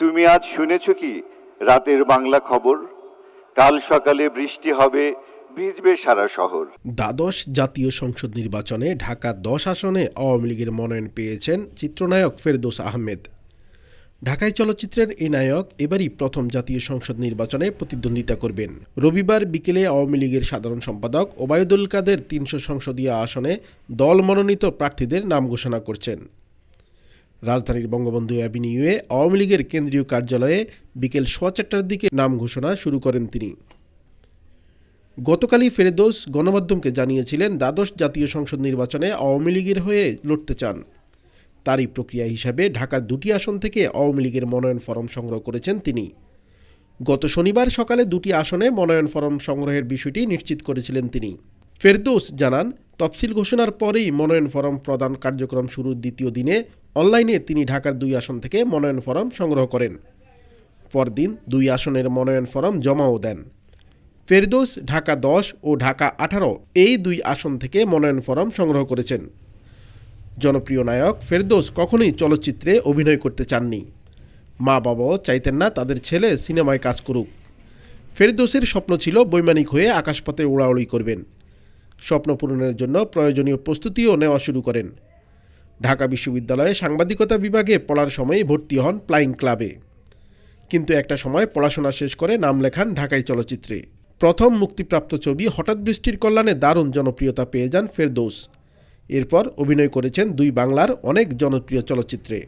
তুমি আজ শুনেছ কি রাতের বাংলা খবর কাল সকালে বৃষ্টি হবে ভিজবে সারা শহর দ্বাদশ জাতীয় সংসদ নির্বাচনে ঢাকা দশ আসনে আওয়ামী লীগের মনোনয়ন পেয়েছেন চিত্রনায়ক ফেরদোস আহমেদ ঢাকায় চলচ্চিত্রের এ নায়ক এবারই প্রথম জাতীয় সংসদ নির্বাচনে প্রতিদ্বন্দ্বিতা করবেন রবিবার বিকেলে আওয়ামী লীগের সাধারণ সম্পাদক ওবায়দুল কাদের তিনশো সংসদীয় আসনে দল মনোনীত প্রার্থীদের নাম ঘোষণা করছেন রাজধানীর বঙ্গবন্ধু অ্যাভিনিউয়ে আওয়ামী লীগের কেন্দ্রীয় কার্যালয়ে বিকেল সোয়া চারটার দিকে নাম ঘোষণা শুরু করেন তিনি গতকালই ফেরদৌস গণমাধ্যমকে জানিয়েছিলেন দ্বাদশ জাতীয় সংসদ নির্বাচনে আওয়ামী লীগের হয়ে লড়তে চান তারই প্রক্রিয়া হিসাবে ঢাকার দুটি আসন থেকে আওয়ামী লীগের মনোনয়ন ফরম সংগ্রহ করেছেন তিনি গত শনিবার সকালে দুটি আসনে মনোনয়ন ফরম সংগ্রহের বিষয়টি নিশ্চিত করেছিলেন তিনি ফেরদৌস জানান তফসিল ঘোষণার পরেই মনোনয়ন ফরম প্রদান কার্যক্রম শুরুর দ্বিতীয় দিনে অনলাইনে তিনি ঢাকার দুই আসন থেকে মনোনয়ন ফরম সংগ্রহ করেন পরদিন দুই আসনের মনোনয়ন ফরম জমাও দেন ফেরদোস ঢাকা দশ ও ঢাকা আঠারো এই দুই আসন থেকে মনোনয়ন ফরম সংগ্রহ করেছেন জনপ্রিয় নায়ক ফেরদোস কখনোই চলচ্চিত্রে অভিনয় করতে চাননি মা বাবাও চাইতেন না তাদের ছেলে সিনেমায় কাজ করুক ফেরদোসের স্বপ্ন ছিল বৈমানিক হয়ে আকাশপথে উড়াউড়ি করবেন স্বপ্ন পূরণের জন্য প্রয়োজনীয় প্রস্তুতিও নেওয়া শুরু করেন ঢাকা বিশ্ববিদ্যালয়ে সাংবাদিকতা বিভাগে পড়ার সময়ে ভর্তি হন প্লাইং ক্লাবে কিন্তু একটা সময় পড়াশোনা শেষ করে নাম লেখান ঢাকাই চলচ্চিত্রে প্রথম মুক্তিপ্রাপ্ত ছবি হঠাৎ বৃষ্টির কল্যাণে দারুণ জনপ্রিয়তা পেয়ে যান ফেরদৌস এরপর অভিনয় করেছেন দুই বাংলার অনেক জনপ্রিয় চলচ্চিত্রে